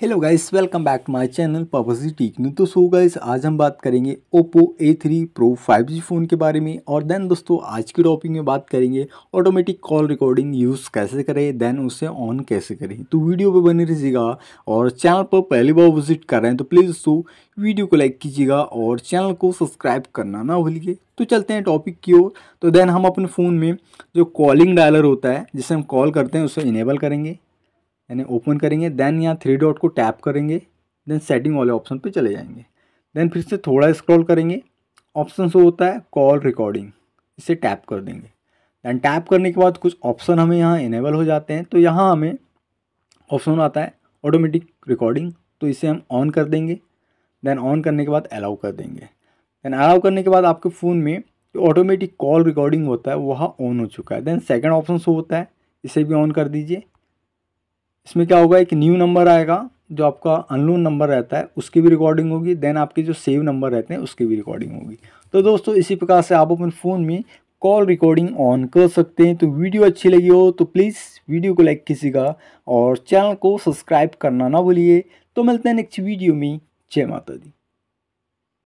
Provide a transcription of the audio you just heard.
hello guys welcome back to my channel tech new तो so guys आज हम बात करेंगे Oppo A pro five G phone के बारे में और देन दोस्तों आज की टॉपिक में बात करेंगे ऑटोमेटिक कॉल रिकॉर्डिंग यूज़ कैसे करें देन उसे ऑन कैसे करें तो वीडियो पे बने रहिएगा और चैनल पर पहली बार विजिट कर रहे हैं तो प्लीज़ दोस्तों वीडियो को लाइक कीजिएगा और चैनल को सब्सक्राइब करना ना भूलिए तो चलते हैं टॉपिक की ओर तो देन हम अपने फ़ोन में जो कॉलिंग डायलर होता है जिसे हम कॉल करते हैं उसे इनेबल करेंगे यानी ओपन करेंगे देन यहाँ थ्री डॉट को टैप करेंगे देन सेटिंग वाले ऑप्शन पे चले जाएंगे देन फिर से थोड़ा स्क्रॉल करेंगे ऑप्शन शो होता है कॉल रिकॉर्डिंग इसे टैप कर देंगे दैन टैप करने के बाद कुछ ऑप्शन हमें यहाँ इनेबल हो जाते हैं तो यहाँ हमें ऑप्शन आता है ऑटोमेटिक रिकॉर्डिंग तो इसे हम ऑन कर देंगे देन ऑन करने के बाद अलाउ कर देंगे देन अलाउ करने के बाद आपके फ़ोन में जो ऑटोमेटिक कॉल रिकॉर्डिंग होता है वह ऑन हो चुका है देन सेकेंड ऑप्शन शो होता है इसे भी ऑन कर दीजिए इसमें क्या होगा एक न्यू नंबर आएगा जो आपका अनलोन नंबर रहता है उसकी भी रिकॉर्डिंग होगी देन आपके जो सेव नंबर रहते हैं उसकी भी रिकॉर्डिंग होगी तो दोस्तों इसी प्रकार से आप अपने फ़ोन में कॉल रिकॉर्डिंग ऑन कर सकते हैं तो वीडियो अच्छी लगी हो तो प्लीज़ वीडियो को लाइक कीजिएगा और चैनल को सब्सक्राइब करना ना भूलिए तो मिलते हैं नेक्स्ट वीडियो में जय माता दी